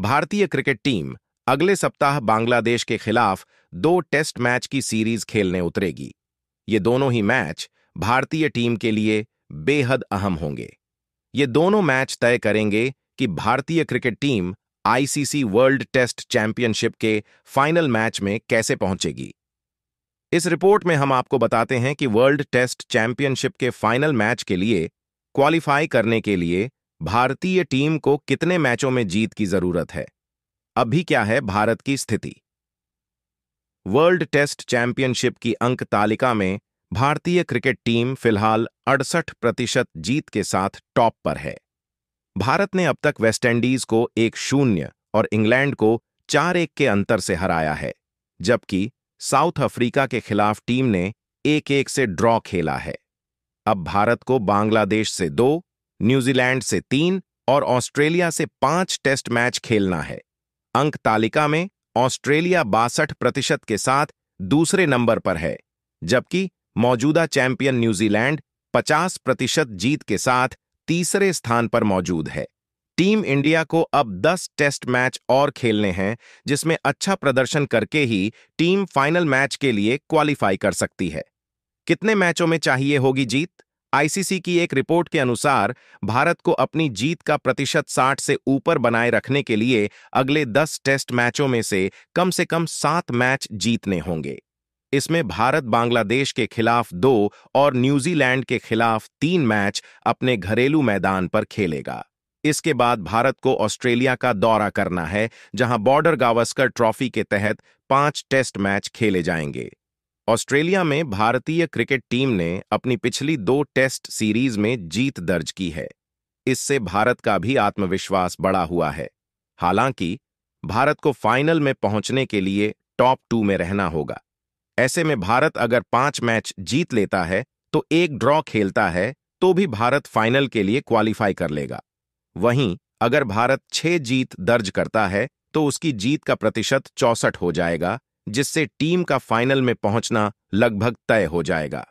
भारतीय cricket team अगले सप्ताह बांग्लादेश के खिलाफ दो टेस्ट मैच की सीरीज खेलने उतरेगी ये दोनों ही मैच भारतीय टीम के लिए बेहद अहम होंगे ये दोनों मैच तय करेंगे कि भारतीय cricket team ICC world test championship के फाइनल मैच में कैसे पहुंचेगी इस रिपोर्ट में हम आपको बताते हैं कि वर्ल्ड टेस्ट चैंपियनशिप के फाइनल मैच के लिए क्वालिफाई करने के लिए भारतीय टीम को कितने मैचों में जीत की जरूरत है अभी क्या है भारत की स्थिति वर्ल्ड टेस्ट चैंपियनशिप की अंक तालिका में भारतीय क्रिकेट टीम फिलहाल अड़सठ प्रतिशत जीत के साथ टॉप पर है भारत ने अब तक वेस्टइंडीज को एक शून्य और इंग्लैंड को चार एक के अंतर से हराया है जबकि साउथ अफ्रीका के खिलाफ टीम ने एक एक से ड्रॉ खेला है अब भारत को बांग्लादेश से दो न्यूजीलैंड से तीन और ऑस्ट्रेलिया से पांच टेस्ट मैच खेलना है अंक तालिका में ऑस्ट्रेलिया बासठ प्रतिशत के साथ दूसरे नंबर पर है जबकि मौजूदा चैंपियन न्यूजीलैंड 50 प्रतिशत जीत के साथ तीसरे स्थान पर मौजूद है टीम इंडिया को अब 10 टेस्ट मैच और खेलने हैं जिसमें अच्छा प्रदर्शन करके ही टीम फाइनल मैच के लिए क्वालिफाई कर सकती है कितने मैचों में चाहिए होगी जीत आईसीसी की एक रिपोर्ट के अनुसार भारत को अपनी जीत का प्रतिशत 60 से ऊपर बनाए रखने के लिए अगले 10 टेस्ट मैचों में से कम से कम सात मैच जीतने होंगे इसमें भारत बांग्लादेश के खिलाफ दो और न्यूजीलैंड के खिलाफ तीन मैच अपने घरेलू मैदान पर खेलेगा इसके बाद भारत को ऑस्ट्रेलिया का दौरा करना है जहां बॉर्डर गावस्कर ट्रॉफी के तहत पांच टेस्ट मैच खेले जाएंगे ऑस्ट्रेलिया में भारतीय क्रिकेट टीम ने अपनी पिछली दो टेस्ट सीरीज में जीत दर्ज की है इससे भारत का भी आत्मविश्वास बढ़ा हुआ है हालांकि भारत को फाइनल में पहुंचने के लिए टॉप टू में रहना होगा ऐसे में भारत अगर पांच मैच जीत लेता है तो एक ड्रॉ खेलता है तो भी भारत फाइनल के लिए क्वालिफाई कर लेगा वहीं अगर भारत छह जीत दर्ज करता है तो उसकी जीत का प्रतिशत चौसठ हो जाएगा जिससे टीम का फाइनल में पहुंचना लगभग तय हो जाएगा